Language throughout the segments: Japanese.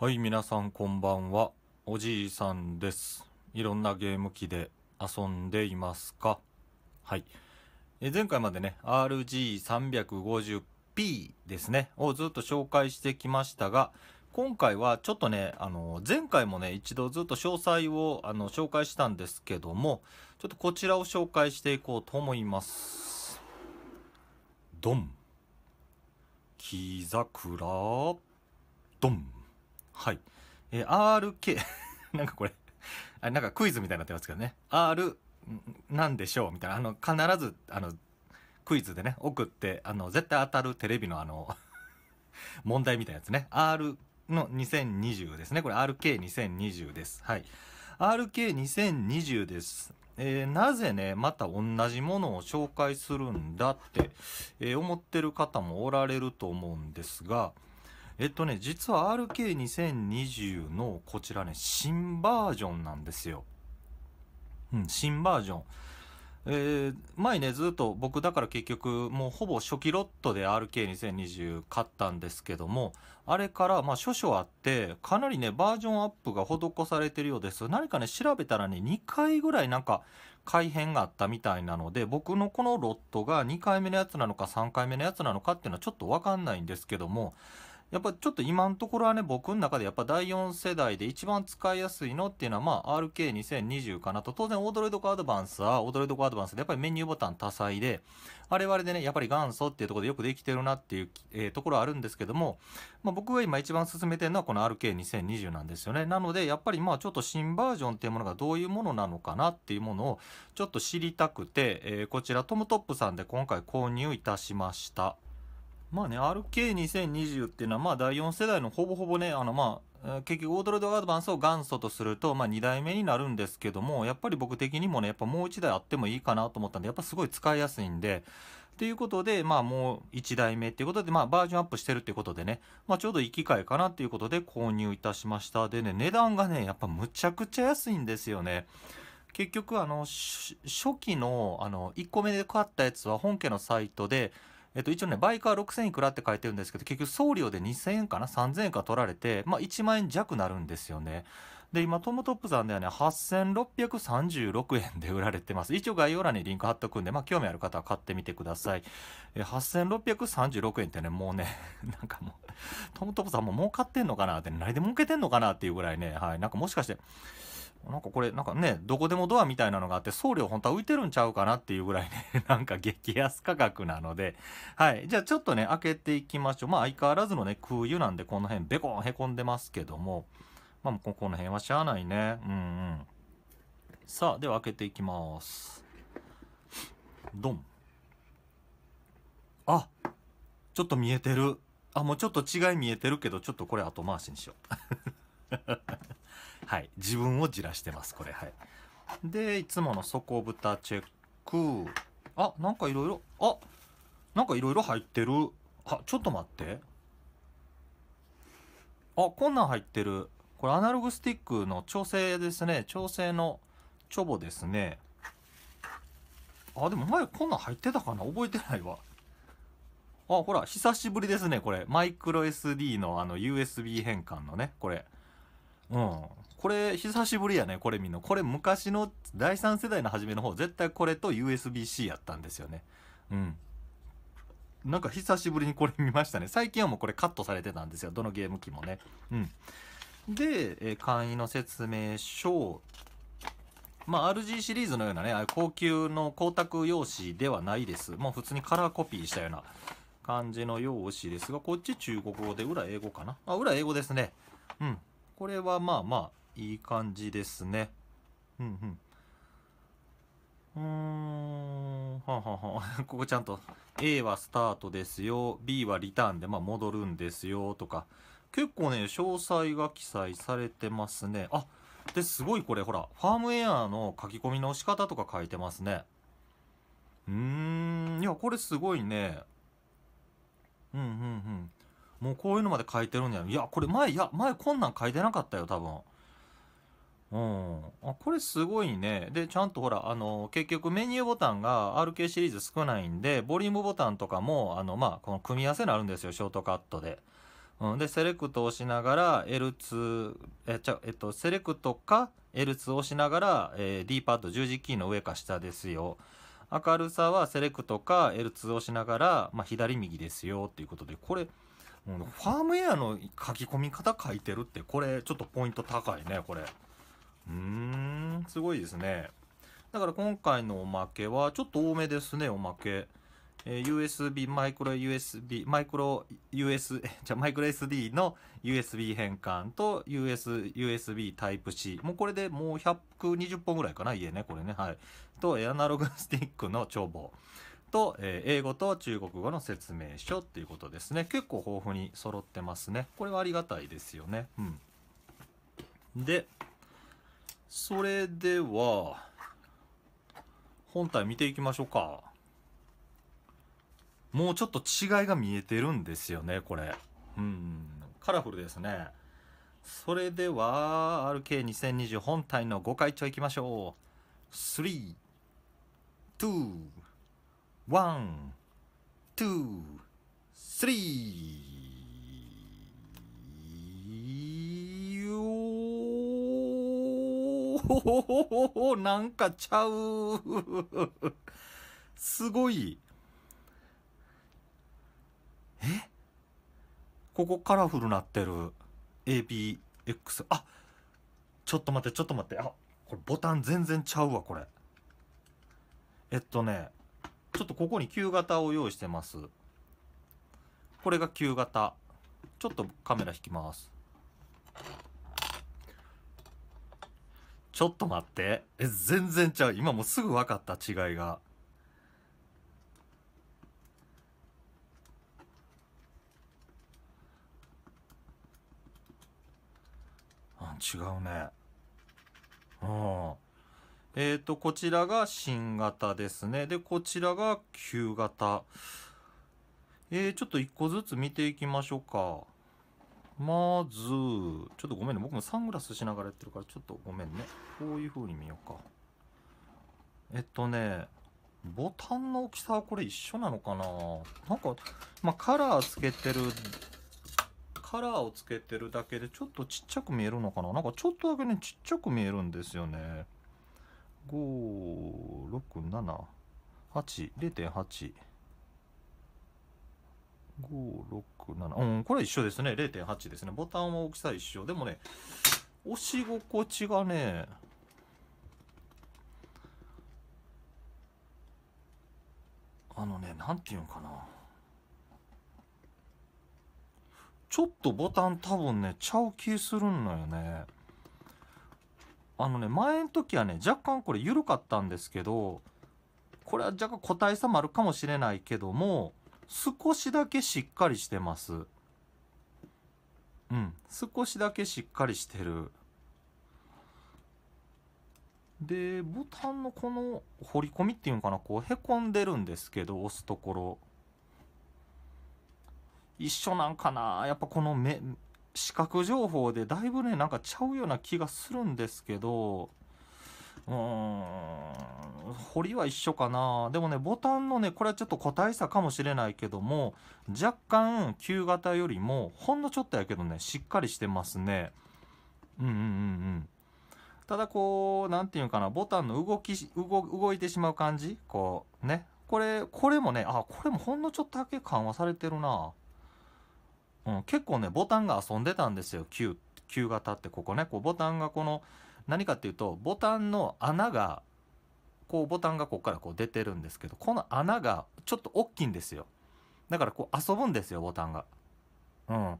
はい、皆さんこんばんは。おじいさんです。いろんなゲーム機で遊んでいますかはい。え前回までね、RG350P ですね、をずっと紹介してきましたが、今回はちょっとね、あの、前回もね、一度ずっと詳細をあの紹介したんですけども、ちょっとこちらを紹介していこうと思います。ドン。木桜、ドン。はい。えー、RK なんかこれ、あなんかクイズみたいになってますけどね。R、なんでしょうみたいな。あの、必ず、あの、クイズでね、送って、あの、絶対当たるテレビのあの 問題みたいなやつね。R の2020ですね。これ RK2020 です。はい。RK2020 です。えー、なぜね、また同じものを紹介するんだって、えー、思ってる方もおられると思うんですが、えっとね実は RK2020 のこちらね新バージョンなんですよ、うん、新バージョンえー、前ねずっと僕だから結局もうほぼ初期ロットで RK2020 買ったんですけどもあれからまあ少々あってかなりねバージョンアップが施されてるようです何かね調べたらね2回ぐらいなんか改変があったみたいなので僕のこのロットが2回目のやつなのか3回目のやつなのかっていうのはちょっと分かんないんですけどもやっぱちょっと今のところはね、僕の中でやっぱ第4世代で一番使いやすいのっていうのは、まあ、RK2020 かなと。当然、オードロイドアドバンスは、オードロイドアドバンスでやっぱりメニューボタン多彩で、あれでね、やっぱり元祖っていうところでよくできてるなっていう、えー、ところあるんですけども、まあ、僕が今一番進めてるのはこの RK2020 なんですよね。なので、やっぱりまあ、ちょっと新バージョンっていうものがどういうものなのかなっていうものを、ちょっと知りたくて、えー、こちらトムトップさんで今回購入いたしました。まあね、RK2020 っていうのは、まあ、第4世代のほぼほぼね、あの、まあ、結局、オードレードアドバンスを元祖とすると、まあ、2代目になるんですけども、やっぱり僕的にもね、やっぱもう1台あってもいいかなと思ったんで、やっぱすごい使いやすいんで、っていうことで、まあ、もう1台目っていうことで、まあ、バージョンアップしてるっていうことでね、まあ、ちょうどいい機会かなっていうことで購入いたしました。でね、値段がね、やっぱむちゃくちゃ安いんですよね。結局あの初期のあの1個目で買ったやつは本家のサイトでえっと、一応ね、バイクは6000いくらって書いてるんですけど、結局送料で2000円かな、3000円か取られて、まあ、1万円弱なるんですよね。で、今、トムトップさんではね、8636円で売られてます。一応概要欄にリンク貼っとくんで、まあ、興味ある方は買ってみてください。え、8636円ってね、もうね、なんかもう、トムトップさんも儲かってんのかなって、何で儲けてんのかなっていうぐらいね、はい、なんかもしかして、なんかこれなんかねどこでもドアみたいなのがあって送料本当は浮いてるんちゃうかなっていうぐらいね なんか激安価格なのではいじゃあちょっとね開けていきましょうまあ相変わらずのね空輸なんでこの辺ベコンへこんでますけどもまあここの辺はしゃあないねうんうんさあでは開けていきますドンあちょっと見えてるあもうちょっと違い見えてるけどちょっとこれ後回しにしよう はい、自分をじらしてますこれはいでいつもの底蓋チェックあなんかいろいろあなんかいろいろ入ってるあちょっと待ってあこんなん入ってるこれアナログスティックの調整ですね調整のチョボですねあでも前こんなん入ってたかな覚えてないわあ、ほら、久しぶりですね、これ。マイクロ SD のあの USB 変換のね、これ。うん。これ久しぶりやねこれ見んのこれ昔の第3世代の初めの方絶対これと USB-C やったんですよねうんなんか久しぶりにこれ見ましたね最近はもうこれカットされてたんですよどのゲーム機もねうんで、え簡易の説明書まあ、RG シリーズのようなね、高級の光沢用紙ではないです。もう普通にカラーコピーしたような感じの用紙ですが、こっち中国語で、裏英語かな。あ、裏英語ですね。うん。これはまあまあ、いい感じですね。うんうん。うん、ははは ここちゃんと A はスタートですよ、B はリターンで、まあ、戻るんですよとか、結構ね、詳細が記載されてますね。あで、すごいこれ、ほら、ファームウェアの書き込みの仕方とか書いてますね。うーん、いや、これすごいね。うんうんうん。もうこういうのまで書いてるんや。いや、これ前、いや、前こんなん書いてなかったよ、多分。うん、あこれすごいね。で、ちゃんとほら、あの、結局メニューボタンが RK シリーズ少ないんで、ボリュームボタンとかも、あの、まあ、この組み合わせになるんですよ、ショートカットで。うん、で、セレクトをしながら L2、え、ちゃ、えっと、セレクトか L2 をしながら、えー、D パッド十字キーの上か下ですよ。明るさはセレクトか L2 をしながら、まあ、左右ですよ、っていうことで、これ、ファームウェアの書き込み方書いてるって、これ、ちょっとポイント高いね、これ。うんすごいですねだから今回のおまけはちょっと多めですねおまけえー、USB マイクロ USB マイクロ US じゃマイクロ SD の USB 変換と US USB Type C もうこれでもう120本ぐらいかな家ねこれねはいとアナログスティックの帳簿と、えー、英語と中国語の説明書っていうことですね結構豊富に揃ってますねこれはありがたいですよねうんでそれでは、本体見ていきましょうか。もうちょっと違いが見えてるんですよね、これ。うん、カラフルですね。それでは、RK2020 本体の5回ちょいきましょう。3、2、1、2、3! おなんかちゃうすごいえここカラフルなってる ABX あちょっと待ってちょっと待ってあこれボタン全然ちゃうわこれえっとねちょっとここに旧型を用意してますこれが旧型ちょっとカメラ引きますちょっと待って。え、全然ちゃう。今もうすぐ分かった違いが。あ、違うね。うん。えっ、ー、と、こちらが新型ですね。で、こちらが旧型。えー、ちょっと一個ずつ見ていきましょうか。まず、ちょっとごめんね。僕もサングラスしながらやってるから、ちょっとごめんね。こういう風に見ようか。えっとね、ボタンの大きさはこれ一緒なのかななんか、まあ、カラーつけてる、カラーをつけてるだけでちょっとちっちゃく見えるのかななんかちょっとだけね、ちっちゃく見えるんですよね。5、6、7、8、0.8。567うんこれ一緒ですね0.8ですねボタンは大きさ一緒でもね押し心地がねあのね何て言うのかなちょっとボタン多分ねちゃう気するんのよねあのね前の時はね若干これ緩かったんですけどこれは若干個体差もあるかもしれないけども少しだけしっかりしてます。うん、少しだけしっかりしてる。で、ボタンのこの彫り込みっていうのかな、こうへこんでるんですけど、押すところ。一緒なんかなやっぱこの目、視覚情報でだいぶね、なんかちゃうような気がするんですけど、うん彫りは一緒かなでもねボタンのねこれはちょっと個体差かもしれないけども若干旧型よりもほんのちょっとやけどねしっかりしてますねうんうんうんうんただこう何て言うかなボタンの動き動いてしまう感じこうねこれこれもねあこれもほんのちょっとだけ緩和されてるなうん、結構ねボタンが遊んでたんですよ旧型ってここねこうボタンがこの何かっていうとボタンの穴がこうボタンがここからこう出てるんですけどこの穴がちょっと大きいんですよだからこう遊ぶんですよボタンがうん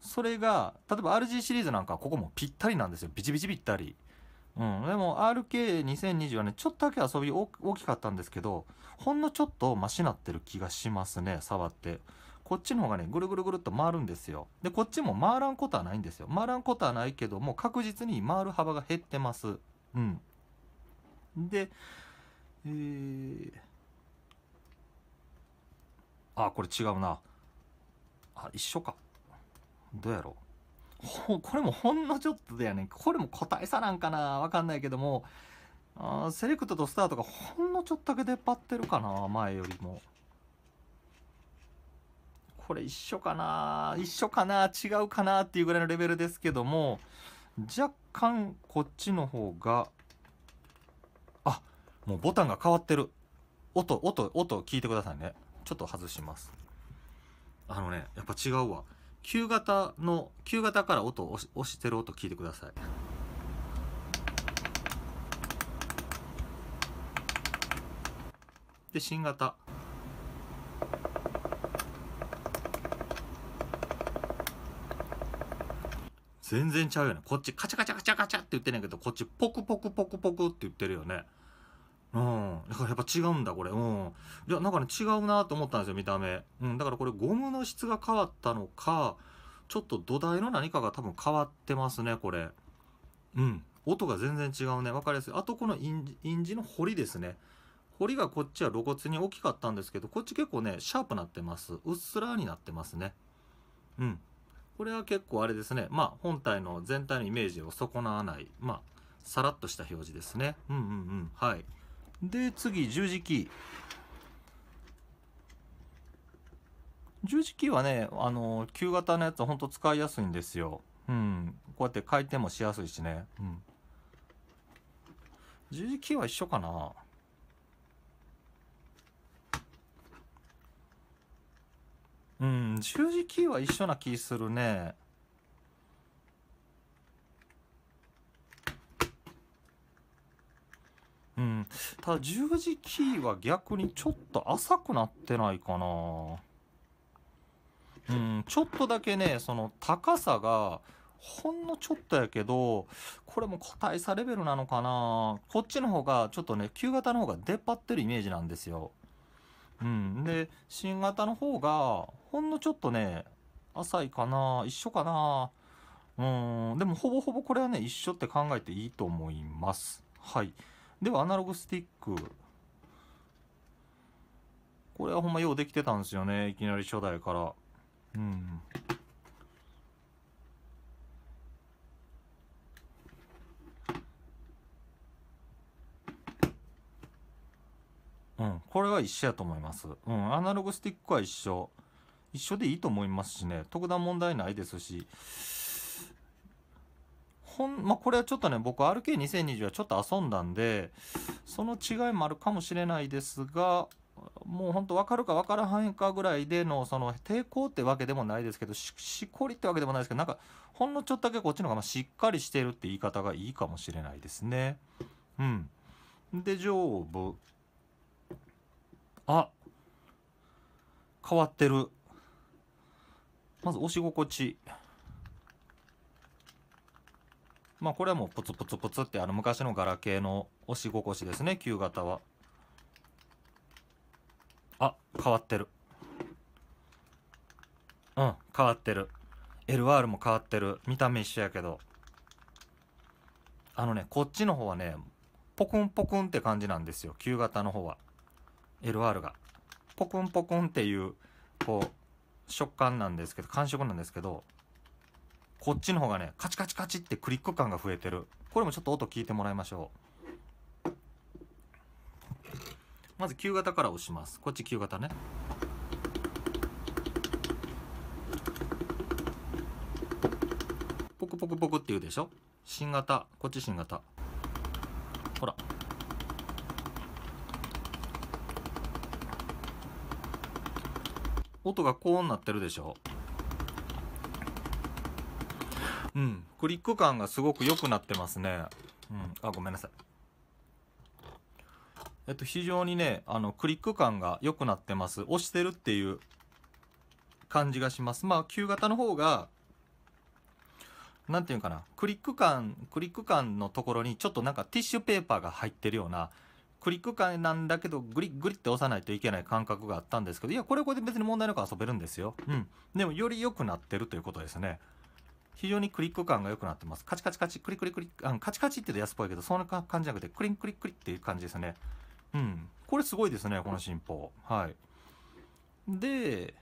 それが例えば RG シリーズなんかはここもぴったりなんですよビチビチぴったりうん、でも RK2020 はね、ちょっとだけ遊び大きかったんですけど、ほんのちょっとマシなってる気がしますね、触って。こっちの方がねぐるぐるぐるっと回るんですよでこっちも回らんことはないんですよ回らんことはないけども確実に回る幅が減ってますうんでえー、あこれ違うなあ一緒かどうやろうこれもほんのちょっとだよねこれも個体差なんかなわかんないけどもあセレクトとスタートがほんのちょっとだけ出っ張ってるかな前よりもこれ一緒かな一緒かな違うかなっていうぐらいのレベルですけども若干こっちの方があもうボタンが変わってる音音音聞いてくださいねちょっと外しますあのねやっぱ違うわ旧型の旧型から音を押してる音聞いてくださいで新型全然ちゃうよね。こっちカチャカチャカチャカチャって言ってんねんけど、こっちポクポクポクポクって言ってるよね。うん。だからやっぱ違うんだ、これ。うん。いや、なんかね、違うなと思ったんですよ、見た目。うん。だからこれ、ゴムの質が変わったのか、ちょっと土台の何かが多分変わってますね、これ。うん。音が全然違うね。わかりやすい。あと、このインジの彫りですね。彫りがこっちは露骨に大きかったんですけど、こっち結構ね、シャープなってます。うっすらになってますね。うん。これは結構あれですね。まあ、本体の全体のイメージを損なわない。まあ、さらっとした表示ですね。うんうんうん。はい。で、次、十字キー。十字キーはね、あの、旧型のやつほんと使いやすいんですよ。うん。こうやって回転もしやすいしね。うん。十字キーは一緒かなうん十字キーは一緒な気するねうんただ十字キーは逆にちょっと浅くなってないかなうんちょっとだけねその高さがほんのちょっとやけど、これも個体差レベルなのかなこっちの方が、ちょっとね、旧型の方が出っ張ってるイメージなんですよ。うん。で、新型の方が、ほんのちょっとね、浅いかな、一緒かな。うん。でも、ほぼほぼこれはね、一緒って考えていいと思います。はい。では、アナログスティック。これはほんまようできてたんですよね。いきなり初代から。うん。。これは一緒やと思います。うん。アナログスティックは一緒。一緒でいいと思いますしね。特段問題ないですし。ほん、まあ、これはちょっとね、僕 RK2020 はちょっと遊んだんで、その違いもあるかもしれないですが、もうほんと分かるか分からへんかぐらいでのその抵抗ってわけでもないですけどししこりってわけでもないですけどなんかほんのちょっとだけこっちの方がしっかりしてるって言い方がいいかもしれないですね。うん、で上部あ変わってるまず押し心地まあこれはもうプツプツプツってあの昔のガラケーの押し心地ですね旧型はあ変わってるうん変わってる LR も変わってる見た目一緒やけどあのねこっちの方はねポクンポクンって感じなんですよ旧型の方は LR がポコンポコンっていうこう食感なんですけど感触なんですけどこっちの方がねカチカチカチってクリック感が増えてるこれもちょっと音聞いてもらいましょうまず旧型から押しますこっち旧型ねポクポクポクって言うでしょ新型こっち新型ほら音がこうなってるでしょうん。クリック感がすごく良くなってますね。うん。あ、ごめんなさい。えっと、非常にね、あの、クリック感が良くなってます。押してるっていう感じがします。まあ、旧型の方が、なんていうかな、クリック感、クリック感のところにちょっとなんかティッシュペーパーが入ってるような、クリック感なんだけど、グリッグリって押さないといけない感覚があったんですけど、いや、これはこれで別に問題なく遊べるんですよ。うん。でも、より良くなってるということですね。非常にクリック感が良くなってます。カチカチカチ、クリクリクリ、あのカチカチって言うと安っぽいけど、そんな感じじゃなくて、クリンクリクリっていう感じですね。うん。これすごいですね、この進歩。はい。で、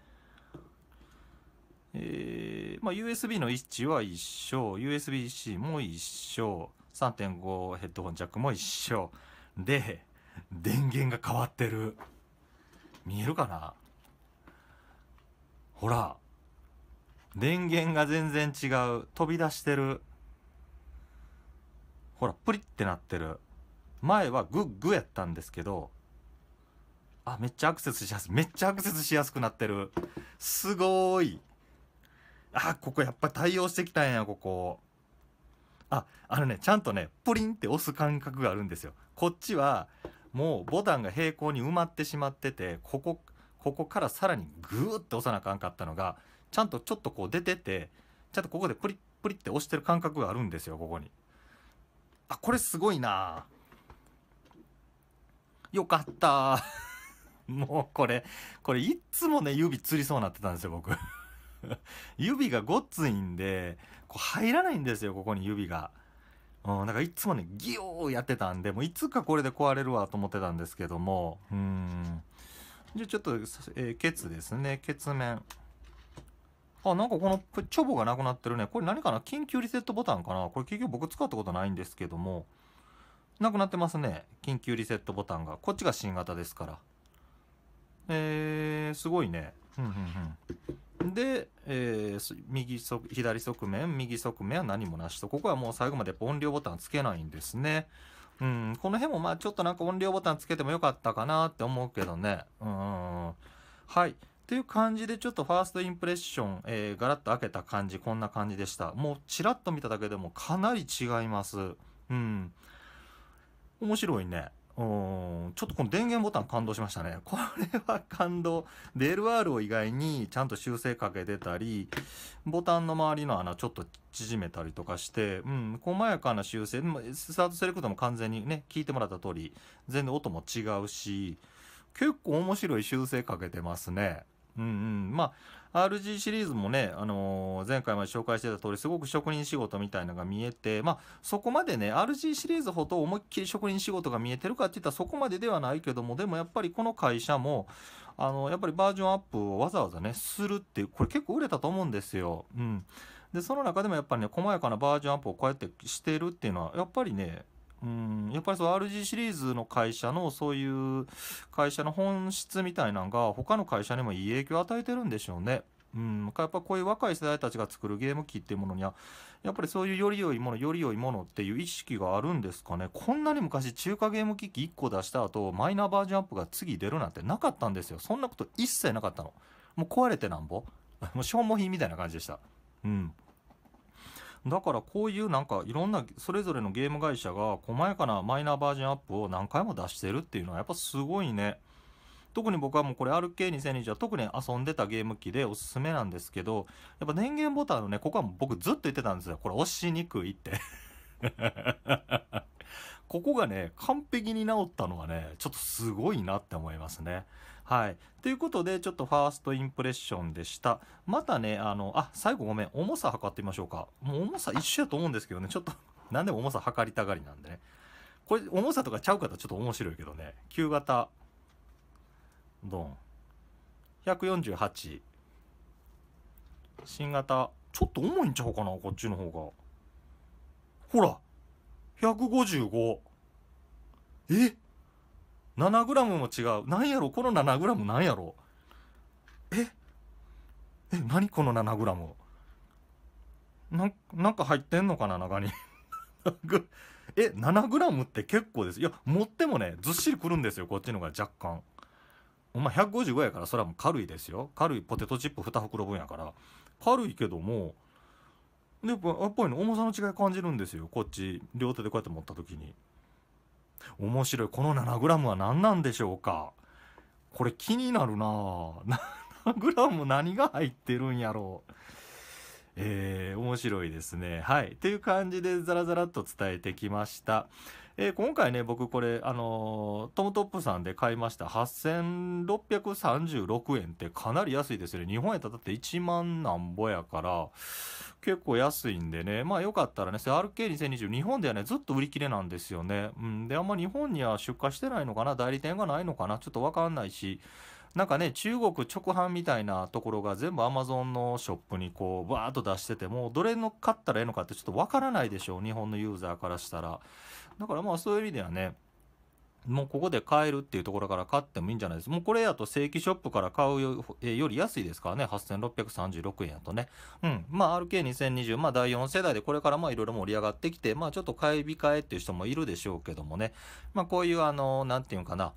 えー、まあ、USB の位置は一緒、USB-C も一緒、3.5ヘッドホンジャックも一緒。で、電源が変わってる見えるかなほら電源が全然違う飛び出してるほらプリってなってる前はグッグやったんですけどあめっちゃアクセスしやすめっちゃアクセスしやすくなってるすごーいあここやっぱ対応してきたんやここああのねちゃんとねプリンって押す感覚があるんですよこっちはもうボタンが平行に埋まってしまっててここここからさらにグーって押さなあかんかったのがちゃんとちょっとこう出ててちゃんとここでプリップリって押してる感覚があるんですよここに。あこれすごいなよかった もうこれこれいっつもね指つりそうになってたんですよ僕 指がごっついんでこう入らないんですよここに指が。うん、なんかいつもね、ギヨーやってたんで、もういつかこれで壊れるわと思ってたんですけども、うん。じゃちょっと、えー、ケツですね、ケツ面。あ、なんかこのチョボがなくなってるね。これ何かな緊急リセットボタンかなこれ結局僕使ったことないんですけども、なくなってますね。緊急リセットボタンが。こっちが新型ですから。えー、すごいね。で、えー、右側左側面右側面は何もなしとここはもう最後まで音量ボタンつけないんですね。うん、この辺もまあちょっとなんか音量ボタンつけてもよかったかなって思うけどね。うん。はい。という感じでちょっとファーストインプレッション、えー、ガラッと開けた感じ、こんな感じでした。もうちらっと見ただけでもかなり違います。うん。面白いね。うんちょっとこの電源ボタン感動しましたね。これは感動。DLR を意外にちゃんと修正かけてたり、ボタンの周りの穴ちょっと縮めたりとかして、うん、細やかな修正、スタートセレクトも完全にね、聞いてもらった通り、全然音も違うし、結構面白い修正かけてますね。うんうん。まあ RG シリーズもね、あのー、前回まで紹介してた通りすごく職人仕事みたいのが見えて、まあ、そこまでね RG シリーズほど思いっきり職人仕事が見えてるかって言ったらそこまでではないけどもでもやっぱりこの会社もあのやっぱりバージョンアップをわざわざねするっていうこれ結構売れたと思うんですよ。うん、でその中でもやっぱりね細やかなバージョンアップをこうやってしてるっていうのはやっぱりねうんやっぱりそう RG シリーズの会社のそういう会社の本質みたいなのが他の会社にもいい影響を与えてるんでしょうね。うん、やっぱこういう若い世代たちが作るゲーム機っていうものにはやっぱりそういうより良いものより良いものっていう意識があるんですかねこんなに昔中華ゲーム機器1個出した後マイナーバージョンアップが次出るなんてなかったんですよそんなこと一切なかったのもう壊れてなんぼ もう消耗品みたいな感じでしたうんだからこういうなんかいろんなそれぞれのゲーム会社が細やかなマイナーバージョンアップを何回も出してるっていうのはやっぱすごいね。特に僕はもうこれ RK2020 は特に遊んでたゲーム機でおすすめなんですけど、やっぱ電源ボタンのね、ここは僕ずっと言ってたんですよ。これ押しにくいってここがね、完璧に治ったのがね、ちょっとすごいなって思いますね。はい。ということで、ちょっとファーストインプレッションでした。またね、あの、あ、最後ごめん、重さ測ってみましょうか。もう重さ一緒やと思うんですけどね、ちょっと なんでも重さ測りたがりなんでね。これ、重さとかちゃう方ちょっと面白いけどね。旧型、ドン。148。新型、ちょっと重いんちゃうかな、こっちの方が。ほら155。え ?7g も違う。何やろこの 7g 何やろええ、何この 7g? な、なんか入ってんのかな中に。え、7g って結構です。いや、持ってもね、ずっしりくるんですよ。こっちのが若干。お前155やから、それはもう軽いですよ。軽いポテトチップ2袋分やから。軽いけども、でやっぱりね重さの違い感じるんですよこっち両手でこうやって持った時に面白いこの 7g は何なんでしょうかこれ気になるな 7g 何が入ってるんやろうえー、面白いですねはいという感じでザラザラっと伝えてきましたえー、今回ね、僕これ、あのー、トムトップさんで買いました8636円ってかなり安いですね。日本円たって1万なんぼやから、結構安いんでね、まあよかったらね、RK2020、日本ではね、ずっと売り切れなんですよね。うん、で、あんま日本には出荷してないのかな、代理店がないのかな、ちょっとわかんないし、なんかね、中国直販みたいなところが全部アマゾンのショップにこう、バーっと出してても、どれの買ったらええのかってちょっとわからないでしょう、日本のユーザーからしたら。だからまあそういう意味ではね、もうここで買えるっていうところから買ってもいいんじゃないですもうこれやと正規ショップから買うより安いですからね。8636円やとね。うん。まあ RK2020、まあ第4世代でこれからまあいろいろ盛り上がってきて、まあちょっと買い控えっていう人もいるでしょうけどもね。まあこういうあの、なんていうかな。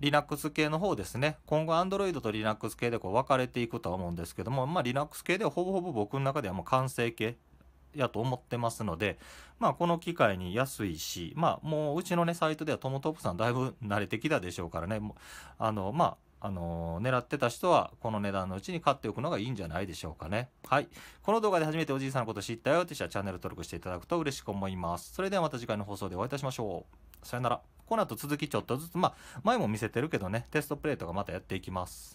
Linux 系の方ですね。今後 Android と Linux 系でこう分かれていくとは思うんですけども、まあ Linux 系でほぼほぼ僕の中ではもう完成形。やと思ってますので、まあ、この機会に安いし、まあ、もううちのね、サイトではトムトップさんだいぶ慣れてきたでしょうからね、あの、まあ、あの狙ってた人は、この値段のうちに買っておくのがいいんじゃないでしょうかね。はい。この動画で初めておじいさんのこと知ったよって人はチャンネル登録していただくと嬉しく思います。それではまた次回の放送でお会いいたしましょう。さよなら。この後続きちょっとずつ、まあ、前も見せてるけどね、テストプレートがまたやっていきます。